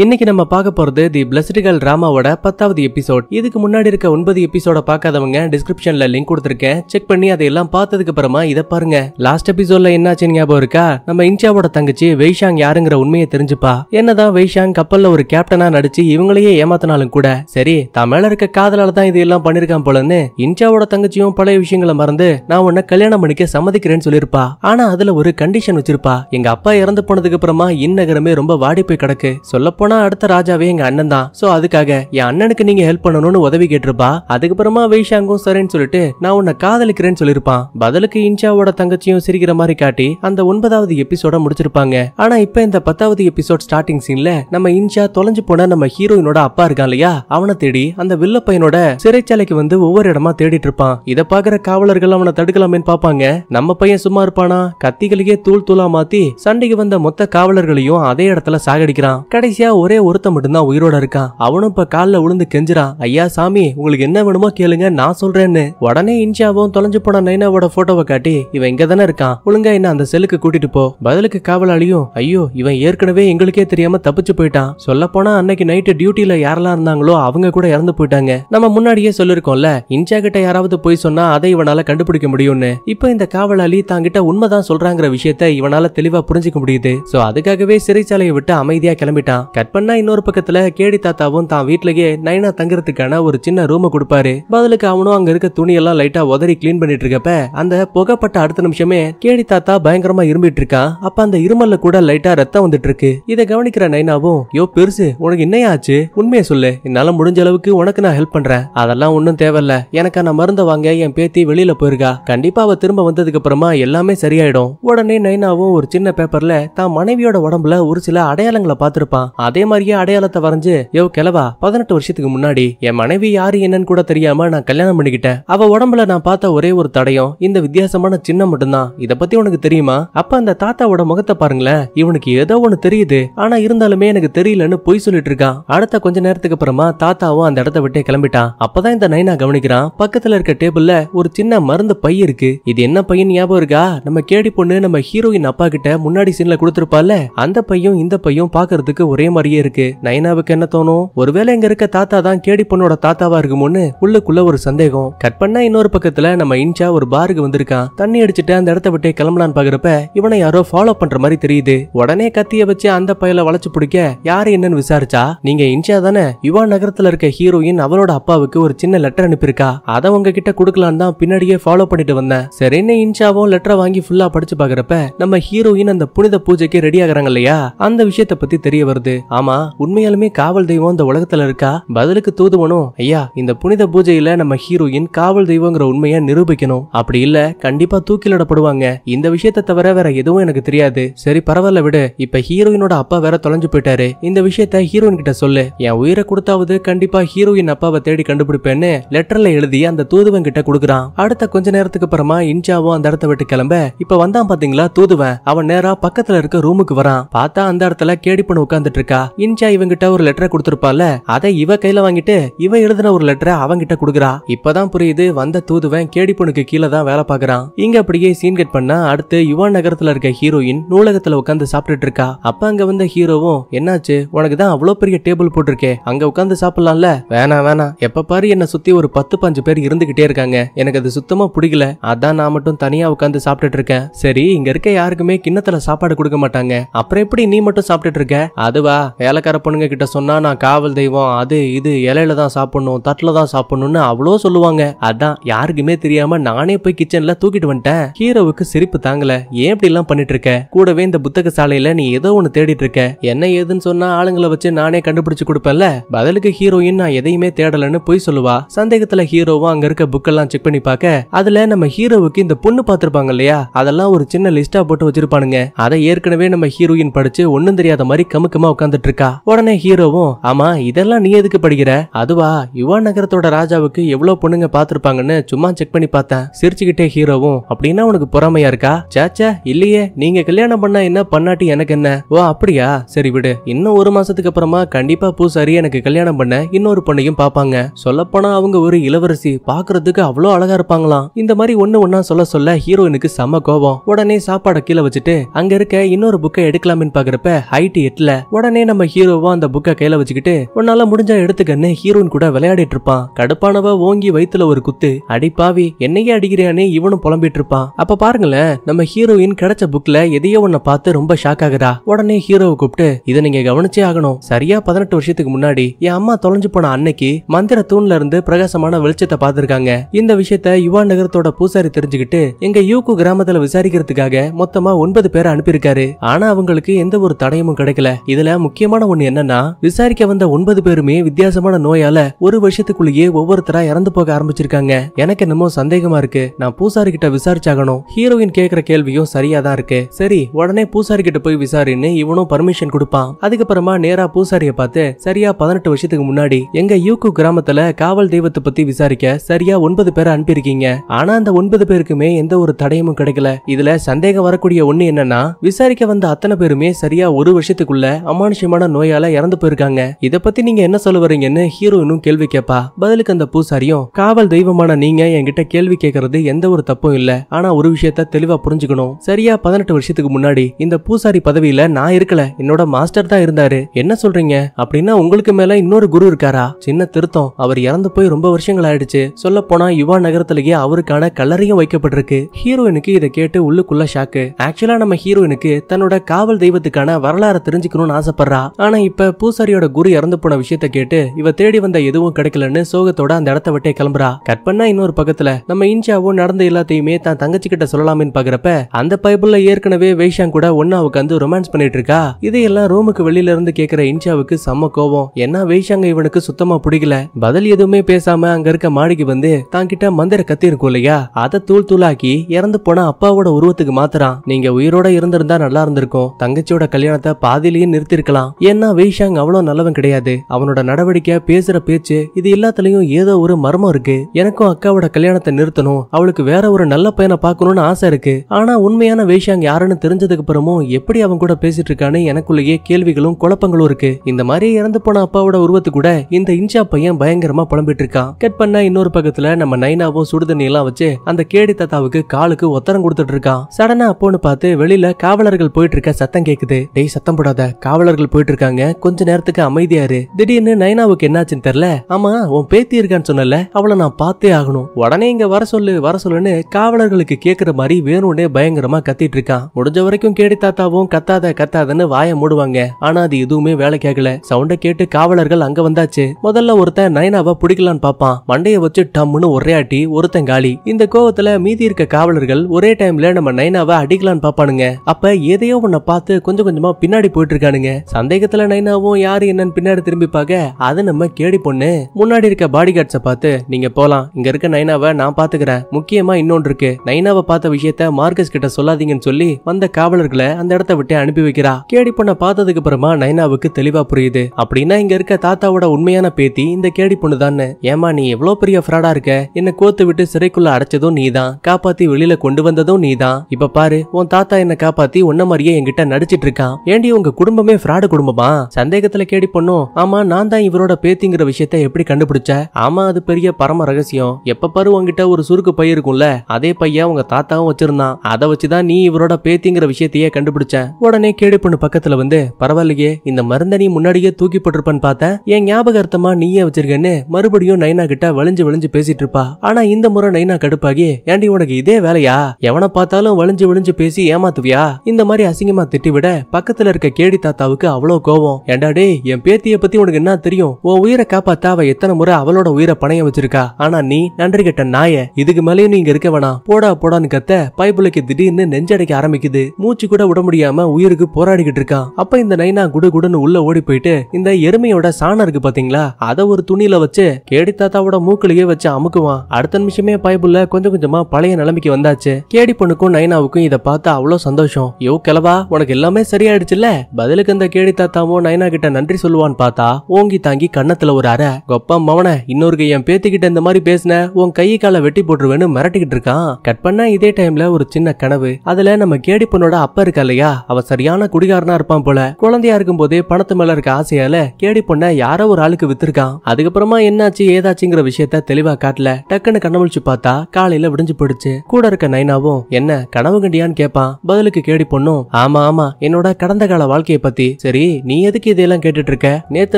இன்னைக்கு நம்ம பார்க்க போறது தி பிளஸ்டிகல் ராமாவோட பத்தாவது எபிசோட் இதுக்கு முன்னாடி இருக்க ஒன்பது எபிசோட பார்க்காதவங்க டிஸ்கிரிப்ஷன்ல லிங்க் கொடுத்துருக்கேன் செக் பண்ணி அதையெல்லாம் பார்த்ததுக்கு அப்புறமா இதை பாருங்க லாஸ்ட் எபிசோட்ல என்னாச்சுன்னு ஞாபகம் இருக்கா நம்ம இன்ஷாவோட தங்கச்சி வெய்ஷாங் யாருங்கிற உண்மையை தெரிஞ்சுப்பா என்னதான் வெய்ஷாங் கப்பல்ல ஒரு கேப்டனா நடிச்சு இவங்களையே ஏமாத்தினாலும் கூட சரி தமிழ இருக்க காதலால தான் இதையெல்லாம் பண்ணிருக்கான் போலன்னு இன்ஷாவோட தங்கச்சியும் பழைய விஷயங்களை மறந்து நான் உன்னை கல்யாணம் பண்ணிக்க சம்மதிக்கிறேன்னு சொல்லியிருப்பா ஆனா அதுல ஒரு கண்டிஷன் வச்சிருப்பா எங்க அப்பா இறந்து போனதுக்கு அப்புறமா இந்நகரமே ரொம்ப வாடி போய் கிடக்கு சொல்ல போனா அடுத்த ராஜாவே எங்க அண்ணன் தான் சோ அதுக்காக என் அண்ணனுக்கு நீங்க ஹெல்ப் பண்ணணும்னு உதவி கேட்டிருப்பா அதுக்கப்புறமா வெய்ஷாங்கும் சரின்னு சொல்லிட்டு நான் உன்னை காதலிக்கிறேன்னு சொல்லிருப்பான் பதிலுக்கு இன்ஷாவோட தங்கச்சியும் சிரிக்கிற மாதிரி காட்டி அந்த ஒன்பதாவது எபிசோட முடிச்சிருப்பாங்க ஆனா இப்ப இந்த பத்தாவது எபிசோட் ஸ்டார்டிங் சீன்ல நம்ம இன்ஷா தொலைஞ்சு போன நம்ம ஹீரோயினோட அப்பா இருக்கான் இல்லையா அவனை தேடி அந்த வில்ல பையனோட சிறைச்சாலைக்கு வந்து ஒவ்வொரு இடமா தேடிட்டு இருப்பான் இதை பாக்குற காவலர்கள் அவனை தடுக்கலாமேன்னு பாப்பாங்க நம்ம பையன் சும்மா இருப்பானா கத்திகளையே தூள் தூளா மாத்தி சண்டைக்கு வந்த மொத்த காவலர்களையும் அதே இடத்துல சாகடிக்கிறான் கடைசியா ஒரே ஒருத்த மட்டும்தான் உயிரோட இருக்கான் அவனும் இப்ப காலில் விழுந்து கெஞ்சிரான் ஐயா சாமி உங்களுக்கு என்ன வேணுமோ கேளுங்க நான் சொல்றேன்னு உடனே இன்ஷாவும் தொலைஞ்சு போன நைனாவோட போட்டோவை காட்டி இவன் இங்க தானே இருக்கான் ஒழுங்கா என்ன அந்த செல்லுக்கு கூட்டிட்டு போ பதிலுக்கு காவலாளியும் ஐயோ இவன் ஏற்கனவே எங்களுக்கே தெரியாம தப்பிச்சு போயிட்டான் சொல்ல போனா அன்னைக்கு நைட்டு டியூட்டியில யாரெல்லாம் இருந்தாங்களோ அவங்க கூட இறந்து போயிட்டாங்க நம்ம முன்னாடியே சொல்லிருக்கோம்ல இன்ஷா கிட்ட யாராவது போய் சொன்னா அதை இவனால கண்டுபிடிக்க முடியும்னு இப்ப இந்த காவலாளி தாங்கிட்ட உண்மைதான் சொல்றாங்கிற விஷயத்த இவனால தெளிவா புரிஞ்சுக்க முடியுது சோ அதுக்காகவே சிறைச்சாலையை விட்டு அமைதியா கிளம்பிட்டான் கட் பண்ணா இன்னொரு பக்கத்துல கேடி தாத்தாவும் தான் வீட்லயே நைனா தங்குறதுக்கான ஒரு சின்ன ரூம கொடுப்பாரு பதிலுக்கு அவனும் அங்க இருக்க துணி எல்லாம் லைட்டா உதறி கிளீன் பண்ணிட்டு இருக்கப்ப அந்த புகைப்பட்ட அடுத்த நிமிஷமே கேடி தாத்தா பயங்கரமா இரும்பிட்டு இருக்கான் அப்ப அந்த இருமல்ல கூட லைட்டா ரத்தம் வந்துட்டு இருக்கு இதை கவனிக்கிற நைனாவும் யோ பெருசு உனக்கு என்ன ஆச்சு உண்மையை சொல்லு என்னால முடிஞ்ச அளவுக்கு உனக்கு நான் ஹெல்ப் பண்றேன் அதெல்லாம் ஒன்னும் தேவையில்ல எனக்கான மருந்த வாங்க என் பேத்தி வெளியில போயிருக்கா கண்டிப்பா அவ திரும்ப வந்ததுக்கு அப்புறமா எல்லாமே சரியாயிடும் உடனே நைனாவும் ஒரு சின்ன பேப்பர்ல தான் மனைவியோட உடம்புல ஒரு சில அடையாளங்களை பாத்துருப்பான் அதே மாதிரியே அடையாளத்தை வரைஞ்சு யோ கிளவா பதினெட்டு வருஷத்துக்கு முன்னாடி என் மனைவி யாரு என்னன்னு கூட தெரியாம நான் கல்யாணம் பண்ணிக்கிட்டேன் அவ உடம்புல நான் பார்த்த ஒரே ஒரு தடையும் இந்த வித்தியாசமான சின்னம் மட்டும்தான் இத பத்தி உனக்கு தெரியுமா அப்ப அந்த தாத்தாவோட முகத்தை பாருங்களேன் இவனுக்கு ஏதோ ஒண்ணு தெரியுது ஆனா இருந்தாலுமே எனக்கு தெரியலன்னு பொய் சொல்லிட்டு இருக்கான் அடுத்த கொஞ்ச நேரத்துக்கு அப்புறமா தாத்தாவும் அந்த இடத்த விட்டே கிளம்பிட்டான் அப்பதான் இந்த நைனா கவனிக்கிறான் பக்கத்துல இருக்க டேபிள்ல ஒரு சின்ன மருந்து பை இருக்கு இது என்ன பையன் ஞாபகம் இருக்கா நம்ம கேடி பொண்ணு நம்ம ஹீரோயின் அப்பா கிட்ட முன்னாடி சீன்ல கொடுத்திருப்பால அந்த பையும் இந்த பையும் பாக்குறதுக்கு ஒரே மாதிரி மாதிரியே இருக்கு நயனாவுக்கு என்ன தோணும் ஒருவேளை இங்க இருக்க தாத்தா தான் கேடி பொண்ணோட தாத்தாவா இருக்குமோன்னு உள்ளுக்குள்ள ஒரு சந்தேகம் கட் பண்ணா இன்னொரு பக்கத்துல நம்ம இன்ச்சா ஒரு பாருக்கு வந்திருக்கான் தண்ணி அடிச்சுட்டு அந்த இடத்த விட்டு கிளம்பலான்னு பாக்குறப்ப இவனை யாரோ ஃபாலோ பண்ற மாதிரி தெரியுது உடனே கத்திய வச்சு அந்த பயல வளைச்சு பிடிக்க யாரு என்னன்னு விசாரிச்சா நீங்க இன்ஷா தானே யுவா நகரத்துல இருக்க ஹீரோயின் அவளோட அப்பாவுக்கு ஒரு சின்ன லெட்டர் அனுப்பியிருக்கா அதை உங்ககிட்ட கொடுக்கலாம் தான் பின்னாடியே ஃபாலோ பண்ணிட்டு வந்தேன் சரின்னு இன்ஷாவும் லெட்டரை வாங்கி ஃபுல்லா படிச்சு பாக்குறப்ப நம்ம ஹீரோயின் அந்த புனித பூஜைக்கு ரெடி ஆகுறாங்க இல்லையா அந்த விஷயத்த பத்தி தெரிய வருது ஆமா உண்மையாலுமே காவல் தெய்வம் இந்த உலகத்துல இருக்கா பதிலுக்கு தூதுவனும் ஐயா இந்த புனித பூஜையில நம்ம ஹீரோயின் காவல் தெய்வங்கிற உண்மையை நிரூபிக்கணும் அப்படி இல்ல கண்டிப்பா தூக்கிலிடப்படுவாங்க இந்த விஷயத்த தவிர வேற எதுவும் எனக்கு தெரியாது சரி பரவாயில்ல விடு இப்ப ஹீரோயினோட அப்பா வேற தொலைஞ்சு போயிட்டாரு இந்த விஷயத்த ஹீரோயின் கிட்ட சொல்லு என் உயிரை கொடுத்தாவது கண்டிப்பா ஹீரோயின் அப்பாவை தேடி கண்டுபிடிப்பேன்னு லெட்டர்ல எழுதி அந்த தூதுவன் கிட்ட கொடுக்குறான் அடுத்த கொஞ்ச நேரத்துக்கு அப்புறமா இன்ஜாவும் அந்த இடத்த விட்டு கிளம்ப இப்ப வந்தான் பாத்தீங்களா தூதுவன் அவன் நேரா பக்கத்துல இருக்க ரூமுக்கு வரான் பார்த்தா அந்த இடத்துல கேடி பண்ண உட்காந்துட்டு இருக்கா இன்ச்சா இவங்கிட்ட ஒரு லெட்டரை கொடுத்திருப்பால அதை இவ கையில வாங்கிட்டு இவ எழுதின ஒரு லெட்டரை அவங்கிட்ட கொடுக்குறா இப்பதான் புரியுது வந்த தூதுவன் கேடி பொண்ணுக்கு கீழே தான் வேலை பாக்குறான் இங்க அப்படியே சீன் கட் பண்ணா அடுத்து யுவான் நகரத்துல இருக்க ஹீரோயின் நூலகத்துல உட்காந்து சாப்பிட்டுட்டு இருக்கா அப்ப அங்க வந்த ஹீரோவும் என்னாச்சு உனக்கு தான் அவ்வளவு பெரிய டேபிள் போட்டிருக்கே அங்க உட்காந்து சாப்பிடலாம்ல வேணாம் வேணாம் எப்ப பாரு என்ன சுத்தி ஒரு பத்து பஞ்சு பேர் இருந்துகிட்டே இருக்காங்க எனக்கு அது சுத்தமா பிடிக்கல அதான் நான் மட்டும் தனியா உட்காந்து சாப்பிட்டுட்டு இருக்கேன் சரி இங்க இருக்க யாருக்குமே கிண்ணத்துல சாப்பாடு கொடுக்க மாட்டாங்க அப்புறம் எப்படி நீ மட்டும் சாப்பிட்டுட்டு இருக்க அதுவா வேலைக்கார பொண்ணுங்க கிட்ட சொன்னா நான் காவல் தெய்வம் அது இது இலையில தான் சாப்பிடணும் தட்டில் தான் சாப்பிடணும்னு அவ்வளோ சொல்லுவாங்க அதான் யாருக்குமே தெரியாம நானே போய் கிச்சன்ல தூக்கிட்டு வந்துட்டேன் ஹீரோவுக்கு சிரிப்பு தாங்கல ஏன் இப்படி எல்லாம் பண்ணிட்டு இருக்க கூடவே இந்த புத்தக சாலையில நீ ஏதோ ஒன்னு தேடிட்டு இருக்க என்ன ஏதுன்னு சொன்னா ஆளுங்களை வச்சு நானே கண்டுபிடிச்சு கொடுப்பேன்ல பதிலுக்கு ஹீரோயின் நான் எதையுமே தேடலன்னு போய் சொல்லுவா சந்தேகத்துல ஹீரோவும் அங்க இருக்க புக்கெல்லாம் செக் பண்ணி பார்க்க அதுல நம்ம ஹீரோவுக்கு இந்த பொண்ணு பார்த்திருப்பாங்க இல்லையா அதெல்லாம் ஒரு சின்ன லிஸ்டா போட்டு வச்சிருப்பானுங்க அதை ஏற்கனவே நம்ம ஹீரோயின் படிச்சு ஒன்னும் தெரியாத மாதிரி கமுக்கமா உட்காந்து உட்காந்துட்டு இருக்கா உடனே ஹீரோவும் ஆமா இதெல்லாம் நீ எதுக்கு படிக்கிற அதுவா யுவா நகரத்தோட ராஜாவுக்கு எவ்வளவு பொண்ணுங்க பாத்திருப்பாங்கன்னு சும்மா செக் பண்ணி பார்த்தேன் சிரிச்சுக்கிட்டே ஹீரோவும் அப்படின்னா உனக்கு பொறாமையா இருக்கா சாச்சா இல்லையே நீங்க கல்யாணம் பண்ணா என்ன பண்ணாட்டி எனக்கு என்ன ஓ அப்படியா சரி விடு இன்னும் ஒரு மாசத்துக்கு அப்புறமா கண்டிப்பா பூசாரி எனக்கு கல்யாணம் பண்ண இன்னொரு பொண்ணையும் பாப்பாங்க சொல்லப்போனா அவங்க ஒரு இளவரசி பாக்குறதுக்கு அவ்வளோ அழகா இருப்பாங்களாம் இந்த மாதிரி ஒண்ணு ஒன்னா சொல்ல சொல்ல ஹீரோயினுக்கு செம கோபம் உடனே சாப்பாடை கீழே வச்சுட்டு அங்க இருக்க இன்னொரு புக்கை எடுக்கலாம்னு பாக்குறப்ப ஹைட் எட்டுல உடனே உடனே நம்ம ஹீரோவா அந்த புக்கை கையில வச்சுக்கிட்டு உன்னால முடிஞ்சா எடுத்துக்கன்னு ஹீரோன் கூட விளையாடிட்டு இருப்பான் கடுப்பானவ ஓங்கி வயித்துல ஒரு குத்து அடிப்பாவி என்னையே அடிக்கிறானே இவனும் புலம்பிட்டு இருப்பான் அப்ப பாருங்களேன் நம்ம ஹீரோயின் கிடைச்ச புக்ல எதையோ ஒன்ன பார்த்து ரொம்ப ஷாக் ஆகுதா உடனே ஹீரோவை கூப்பிட்டு இதை நீங்க கவனிச்சே ஆகணும் சரியா பதினெட்டு வருஷத்துக்கு முன்னாடி என் அம்மா தொலைஞ்சு போன அன்னைக்கு மந்திர தூண்ல இருந்து பிரகாசமான வெளிச்சத்தை பார்த்திருக்காங்க இந்த விஷயத்த யுவா நகரத்தோட பூசாரி தெரிஞ்சுக்கிட்டு எங்க யூகு கிராமத்துல விசாரிக்கிறதுக்காக மொத்தமா ஒன்பது பேரை அனுப்பியிருக்காரு ஆனா அவங்களுக்கு எந்த ஒரு தடயமும் கிடைக்கல இதுல முக்கியமான ஒண்ணு என்னன்னா விசாரிக்க வந்த ஒன்பது பேருமே வித்தியாசமான நோயால ஒரு வருஷத்துக்குள்ளேயே ஒவ்வொருத்தரா இறந்து போக ஆரம்பிச்சிருக்காங்க எனக்கு என்னமோ சந்தேகமா இருக்கு நான் பூசாரி கிட்ட விசாரிச்சாகணும் ஹீரோயின் கேக்குற கேள்வியும் சரியா தான் இருக்கு சரி உடனே பூசாரி கிட்ட போய் விசாரின்னு இவனும் பர்மிஷன் கொடுப்பான் அதுக்கப்புறமா நேரா பூசாரிய பார்த்து சரியா பதினெட்டு வருஷத்துக்கு முன்னாடி எங்க யூக்கு கிராமத்துல காவல் தெய்வத்தை பத்தி விசாரிக்க சரியா ஒன்பது பேரை அனுப்பியிருக்கீங்க ஆனா அந்த ஒன்பது பேருக்குமே எந்த ஒரு தடையமும் கிடைக்கல இதுல சந்தேகம் வரக்கூடிய ஒண்ணு என்னன்னா விசாரிக்க வந்த அத்தனை பேருமே சரியா ஒரு வருஷத்துக்குள்ள அமானுஷ அனாவசியமான நோயால இறந்து போயிருக்காங்க இத பத்தி நீங்க என்ன சொல்ல வரீங்கன்னு ஹீரோயினும் கேள்வி கேப்பா பதிலுக்கு அந்த பூசாரியும் காவல் தெய்வமான நீங்க என்கிட்ட கேள்வி கேட்கறது எந்த ஒரு தப்பும் இல்ல ஆனா ஒரு விஷயத்த தெளிவா புரிஞ்சுக்கணும் சரியா பதினெட்டு வருஷத்துக்கு முன்னாடி இந்த பூசாரி பதவியில நான் இருக்கல என்னோட மாஸ்டர் தான் இருந்தாரு என்ன சொல்றீங்க அப்படின்னா உங்களுக்கு மேல இன்னொரு குரு இருக்காரா சின்ன திருத்தம் அவர் இறந்து போய் ரொம்ப வருஷங்கள் ஆயிடுச்சு சொல்ல போனா யுவா நகரத்திலேயே அவருக்கான கல்லறையும் வைக்கப்பட்டிருக்கு ஹீரோயினுக்கு இதை கேட்டு உள்ளுக்குள்ள ஷாக்கு ஆக்சுவலா நம்ம ஹீரோயினுக்கு தன்னோட காவல் தெய்வத்துக்கான வரலாறு தெரிஞ்சுக்கணும்னு ஆசைப்படுற வர்றா ஆனா இப்ப பூசாரியோட குரு இறந்து போன விஷயத்த கேட்டு இவ தேடி வந்த எதுவும் கிடைக்கலன்னு சோகத்தோட அந்த இடத்த விட்டே கிளம்புறா கட் பண்ணா இன்னொரு பக்கத்துல நம்ம இன்ஷாவும் நடந்த எல்லாத்தையுமே தான் தங்கச்சி கிட்ட சொல்லலாமேன்னு பாக்குறப்ப அந்த பைபிள்ல ஏற்கனவே வேஷாங் கூட ஒன்னா உட்காந்து ரொமான்ஸ் பண்ணிட்டு இருக்கா இதையெல்லாம் ரூமுக்கு வெளியில இருந்து கேக்குற இன்ஷாவுக்கு செம்ம கோவம் ஏன்னா வேஷாங்க இவனுக்கு சுத்தமா பிடிக்கல பதில் எதுவுமே பேசாம அங்க இருக்க மாடிக்கு வந்து கிட்ட மந்திர கத்தி இருக்கும் இல்லையா அதை தூள் தூளாக்கி இறந்து போன அப்பாவோட உருவத்துக்கு மாத்திரம் நீங்க உயிரோட இருந்திருந்தா நல்லா இருந்திருக்கும் தங்கச்சியோட கல்யாணத்தை பாதிலேயே நிறுத்திருக்கலாம் தான் ஏன்னா வெய்ஷாங் அவ்வளவு நல்லவன் கிடையாது அவனோட நடவடிக்கை பேசுற பேச்சு இது எல்லாத்துலயும் ஏதோ ஒரு மர்மம் இருக்கு எனக்கும் அக்காவோட கல்யாணத்தை நிறுத்தணும் அவளுக்கு வேற ஒரு நல்ல பையனை பார்க்கணும்னு ஆசை இருக்கு ஆனா உண்மையான வெய்ஷாங் யாருன்னு தெரிஞ்சதுக்கு அப்புறமும் எப்படி அவன் கூட பேசிட்டு இருக்கான்னு எனக்குள்ளேயே கேள்விகளும் குழப்பங்களும் இருக்கு இந்த மாதிரி இறந்து போன அப்பாவோட உருவத்து கூட இந்த இன்சா பையன் பயங்கரமா புலம்பிட்டு இருக்கான் கட் பண்ண இன்னொரு பக்கத்துல நம்ம நைனாவும் சுடுதண்ணி எல்லாம் வச்சு அந்த கேடி தாத்தாவுக்கு காலுக்கு ஒத்தரம் கொடுத்துட்டு இருக்கான் சடனா அப்போன்னு பார்த்து வெளியில காவலர்கள் போயிட்டு இருக்க சத்தம் கேக்குது டேய் சத்தம் போடாத காவலர்கள் போயிட்டு இருக்காங்க கொஞ்ச நேரத்துக்கு அமைதியாரு திடீர்னு நைனாவுக்கு என்னாச்சுன்னு தெரியல ஆமா உன் பேத்தி இருக்கான்னு சொன்னல அவளை நான் பார்த்தே ஆகணும் உடனே இங்க வர சொல்லு வர சொல்லுன்னு காவலர்களுக்கு கேக்குற மாதிரி வேணும்னே பயங்கரமா கத்திட்டு இருக்கான் முடிஞ்ச வரைக்கும் கேடி தாத்தாவும் கத்தாத கத்தாதன்னு வாய மூடுவாங்க ஆனா அது எதுவுமே வேலை கேட்கல சவுண்ட கேட்டு காவலர்கள் அங்க வந்தாச்சு முதல்ல ஒருத்தன் நயனாவை பிடிக்கலான்னு பாப்பான் மண்டைய வச்சு டம்னு ஒரே ஆட்டி ஒருத்தன் காலி இந்த கோவத்துல மீதி இருக்க காவலர்கள் ஒரே டைம்ல நம்ம நைனாவை அடிக்கலான்னு பாப்பானுங்க அப்ப எதையோ உன்னை பார்த்து கொஞ்சம் கொஞ்சமா பின்னாடி போயிட்டு இருக்கானுங்க சந்தேகத்துல நைனாவும் யாரு என்னன்னு பின்னாடி திரும்பி பார்க்க அதை நம்ம கேடி பொண்ணு முன்னாடி இருக்க பாடி கார்ட்ஸை பார்த்து நீங்க போலாம் இங்க இருக்க நைனாவை நான் பாத்துக்கிறேன் முக்கியமா இன்னொன்று இருக்கு நைனாவை பார்த்த விஷயத்த மார்க்கஸ் கிட்ட சொல்லாதீங்கன்னு சொல்லி வந்த காவலர்களை அந்த இடத்த விட்டு அனுப்பி வைக்கிறா கேடி பொண்ணை பார்த்ததுக்கு அப்புறமா நைனாவுக்கு தெளிவா புரியுது அப்படின்னா இங்க இருக்க தாத்தாவோட உண்மையான பேத்தி இந்த கேடி பொண்ணு தானே ஏமா நீ எவ்வளவு பெரிய ஃப்ராடா இருக்க என்ன கோத்து விட்டு சிறைக்குள்ள அடைச்சதும் நீதான் காப்பாத்தி வெளியில கொண்டு வந்ததும் நீதான் இப்ப பாரு உன் தாத்தா என்ன காப்பாத்தி உன்ன மாதிரியே என்கிட்ட நடிச்சிட்டு இருக்கான் ஏண்டி உங்க குடும்பமே ஃப்ராட் மாடு குடும்பமா சந்தேகத்துல கேடி பொண்ணும் ஆமா நான் தான் இவரோட பேத்திங்கிற விஷயத்த எப்படி கண்டுபிடிச்ச ஆமா அது பெரிய பரம ரகசியம் எப்ப பாரு உங்ககிட்ட ஒரு சுருக்கு பை இருக்கும்ல அதே பைய உங்க தாத்தாவும் வச்சிருந்தான் அதை வச்சுதான் நீ இவரோட பேத்திங்கிற விஷயத்தையே கண்டுபிடிச்ச உடனே கேடி பொண்ணு பக்கத்துல வந்து பரவாயில்லையே இந்த மருந்த நீ முன்னாடியே தூக்கி போட்டிருப்பான்னு பார்த்தேன் என் ஞாபகார்த்தமா நீயே வச்சிருக்கேன்னு மறுபடியும் நைனா கிட்ட வளைஞ்சு வளைஞ்சு பேசிட்டு இருப்பா ஆனா இந்த முறை நைனா கடுப்பாகி ஏண்டி உனக்கு இதே வேலையா எவனை பார்த்தாலும் வளைஞ்சு வளைஞ்சு பேசி ஏமாத்துவியா இந்த மாதிரி அசிங்கமா திட்டிவிட விட பக்கத்துல இருக்க கேடி தாத்தாவுக்கு அவ்வளவு கோவம் ஏண்டா டே என் பேத்திய பத்தி உனக்கு என்ன தெரியும் உன் உயிரை காப்பாத்த அவ எத்தனை முறை அவளோட உயிரை பணைய வச்சிருக்கா ஆனா நீ நன்றி கட்ட நாய இதுக்கு மேலேயும் நீங்க இருக்க வேணாம் போடா போடான்னு கத்த பைபிளுக்கு திடீர்னு நெஞ்சடைக்க ஆரம்பிக்குது மூச்சு கூட விட முடியாம உயிருக்கு போராடிக்கிட்டு இருக்கான் அப்ப இந்த நைனா குடு குடுன்னு உள்ள ஓடி போயிட்டு இந்த எருமையோட சாணம் இருக்கு பாத்தீங்களா அத ஒரு துணியில வச்சு கேடி தாத்தாவோட மூக்களையே வச்சு அமுக்குவான் அடுத்த நிமிஷமே பைபிள்ல கொஞ்சம் கொஞ்சமா பழைய நிலைமைக்கு வந்தாச்சு கேடி பொண்ணுக்கும் நைனாவுக்கும் இதை பார்த்தா அவ்வளவு சந்தோஷம் யோ கிளவா உனக்கு எல்லாமே சரியாயிடுச்சுல்ல பதிலுக்கு அந்த கேடி கேடி தாத்தாவும் நயனா கிட்ட நன்றி சொல்லுவான்னு பார்த்தா ஓங்கி தாங்கி கண்ணத்துல ஒரு அற கொப்பம் மவன இன்னொரு என் பேத்திக்கிட்ட இந்த மாதிரி பேசின உன் கை கால வெட்டி போட்டுருவேன்னு மிரட்டிக்கிட்டு இருக்கான் கட் பண்ண இதே டைம்ல ஒரு சின்ன கனவு அதுல நம்ம கேடி பொண்ணோட அப்ப இருக்கா இல்லையா அவ சரியான குடிகாரனா இருப்பான் போல குழந்தையா இருக்கும் போதே பணத்து மேல இருக்க ஆசையால கேடி பொண்ண யாரோ ஒரு ஆளுக்கு வித்திருக்கான் அதுக்கப்புறமா என்னாச்சு ஏதாச்சுங்கிற விஷயத்த தெளிவா காட்டல டக்குன்னு கண்ணமுழிச்சு பார்த்தா காலையில விடிஞ்சு போயிடுச்சு கூட இருக்க நைனாவும் என்ன கனவு கண்டியான்னு கேட்பான் பதிலுக்கு கேடி பொண்ணும் ஆமா ஆமா என்னோட கடந்த கால வாழ்க்கையை பத்தி சரி நீ எதுக்கு இதெல்லாம் கேட்டுட்டு இருக்க நேத்து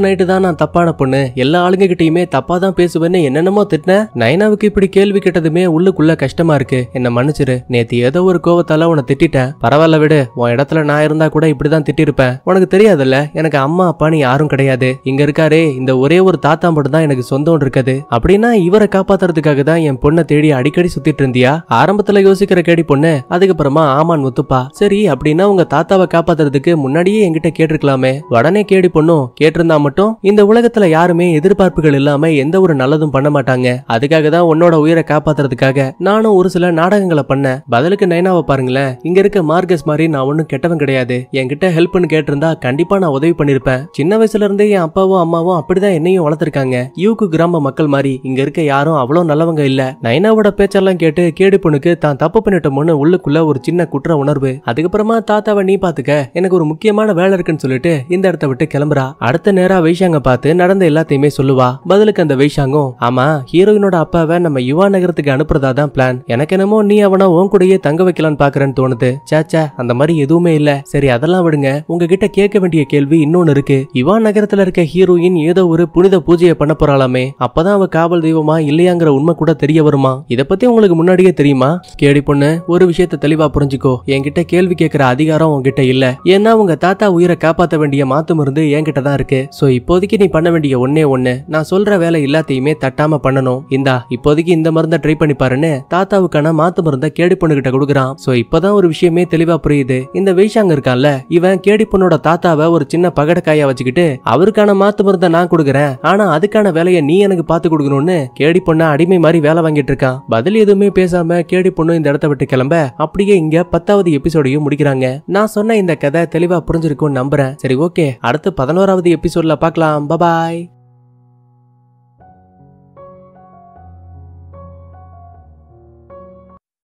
நைட்டு தான் நான் தப்பான பொண்ணு எல்லா ஆளுங்க கிட்டயுமே தப்பா தான் பேசுவேன்னு என்னென்னமோ திட்டின நைனாவுக்கு இப்படி கேள்வி கேட்டதுமே உள்ளுக்குள்ள கஷ்டமா இருக்கு என்ன மன்னிச்சிரு நேத்து ஏதோ ஒரு கோவத்தால உன திட்டிட்டேன் பரவாயில்ல விடு உன் இடத்துல நான் இருந்தா கூட இப்படிதான் திட்டிருப்பேன் உனக்கு தெரியாதுல்ல எனக்கு அம்மா அப்பா நீ யாரும் கிடையாது இங்க இருக்காரே இந்த ஒரே ஒரு தாத்தா மட்டும் தான் எனக்கு சொந்தம் இருக்குது அப்படின்னா இவரை காப்பாத்துறதுக்காக தான் என் பொண்ணை தேடி அடிக்கடி சுத்திட்டு இருந்தியா ஆரம்பத்துல யோசிக்கிற கேடி பொண்ணு அதுக்கப்புறமா ஆமான் ஒத்துப்பா சரி அப்படின்னா உங்க தாத்தாவை காப்பாத்துறதுக்கு முன்னாடியே என்கிட்ட கேட்டிருக்கலாம் இருக்கலாமே உடனே கேடி பொண்ணும் கேட்டிருந்தா மட்டும் இந்த உலகத்துல யாருமே எதிர்பார்ப்புகள் இல்லாம எந்த ஒரு நல்லதும் பண்ண மாட்டாங்க அதுக்காக தான் உன்னோட உயிரை காப்பாத்துறதுக்காக நானும் ஒரு சில நாடகங்களை பண்ண பதிலுக்கு நைனாவை பாருங்களேன் இங்க இருக்க மார்கஸ் மாதிரி நான் ஒன்னும் கெட்டவன் கிடையாது என்கிட்ட ஹெல்ப்னு கேட்டிருந்தா கண்டிப்பா நான் உதவி பண்ணிருப்பேன் சின்ன வயசுல இருந்தே என் அப்பாவும் அம்மாவும் அப்படிதான் என்னையும் வளர்த்திருக்காங்க யூக்கு கிராம மக்கள் மாதிரி இங்க இருக்க யாரும் அவ்வளவு நல்லவங்க இல்ல நைனாவோட பேச்செல்லாம் கேட்டு கேடி பொண்ணுக்கு தான் தப்பு பண்ணிட்டோம்னு உள்ளுக்குள்ள ஒரு சின்ன குற்ற உணர்வு அதுக்கப்புறமா தாத்தாவை நீ பாத்துக்க எனக்கு ஒரு முக்கியமான வேலை இருக்குன்னு சொல்லி சொல்லிட்டு இந்த இடத்த விட்டு கிளம்புறா அடுத்த நேரம் வைஷாங்க பார்த்து நடந்த எல்லாத்தையுமே சொல்லுவா பதிலுக்கு அந்த வைஷாங்கும் ஆமா ஹீரோயினோட அப்பாவை நம்ம யுவா நகரத்துக்கு அனுப்புறதா தான் பிளான் எனக்கு என்னமோ நீ அவனா உன் கூடயே தங்க வைக்கலான்னு பாக்குறேன்னு தோணுது சாச்சா அந்த மாதிரி எதுவுமே இல்ல சரி அதெல்லாம் விடுங்க உங்ககிட்ட கேட்க வேண்டிய கேள்வி இன்னொன்னு இருக்கு யுவா நகரத்துல இருக்க ஹீரோயின் ஏதோ ஒரு புனித பூஜையை பண்ண போறாளாமே அப்பதான் அவ காவல் தெய்வமா இல்லையாங்கிற உண்மை கூட தெரிய வருமா இத பத்தி உங்களுக்கு முன்னாடியே தெரியுமா கேடி பொண்ணு ஒரு விஷயத்த தெளிவா புரிஞ்சுக்கோ என்கிட்ட கேள்வி கேட்கிற அதிகாரம் உங்ககிட்ட இல்ல ஏன்னா உங்க தாத்தா உயிரை காப்பாத்த காப்பாற்ற வேண்டிய மாத்து மருந்து என்கிட்ட தான் இருக்கு ஸோ இப்போதைக்கு நீ பண்ண வேண்டிய ஒன்னே ஒன்று நான் சொல்ற வேலை எல்லாத்தையுமே தட்டாம பண்ணணும் இந்தா இப்போதைக்கு இந்த மருந்தை ட்ரை பண்ணி பாருன்னு தாத்தாவுக்கான மாத்து மருந்தை கேடி பொண்ணுகிட்ட கொடுக்குறான் ஸோ இப்போதான் ஒரு விஷயமே தெளிவா புரியுது இந்த வைஷாங்க இருக்கான்ல இவன் கேடி பொண்ணோட தாத்தாவை ஒரு சின்ன பகடக்காயா வச்சுக்கிட்டு அவருக்கான மாத்து மருந்தை நான் கொடுக்குறேன் ஆனா அதுக்கான வேலையை நீ எனக்கு பார்த்து கொடுக்கணும்னு கேடி பொண்ணை அடிமை மாதிரி வேலை வாங்கிட்டு இருக்கான் பதில் எதுவுமே பேசாம கேடி பொண்ணு இந்த இடத்த விட்டு கிளம்ப அப்படியே இங்க பத்தாவது எபிசோடையும் முடிக்கிறாங்க நான் சொன்ன இந்த கதை தெளிவா புரிஞ்சிருக்கும் நம்புறேன் சரி ஓகே அடுத்து பதினோராவது எபிசோட்ல பார்க்கலாம் பாய்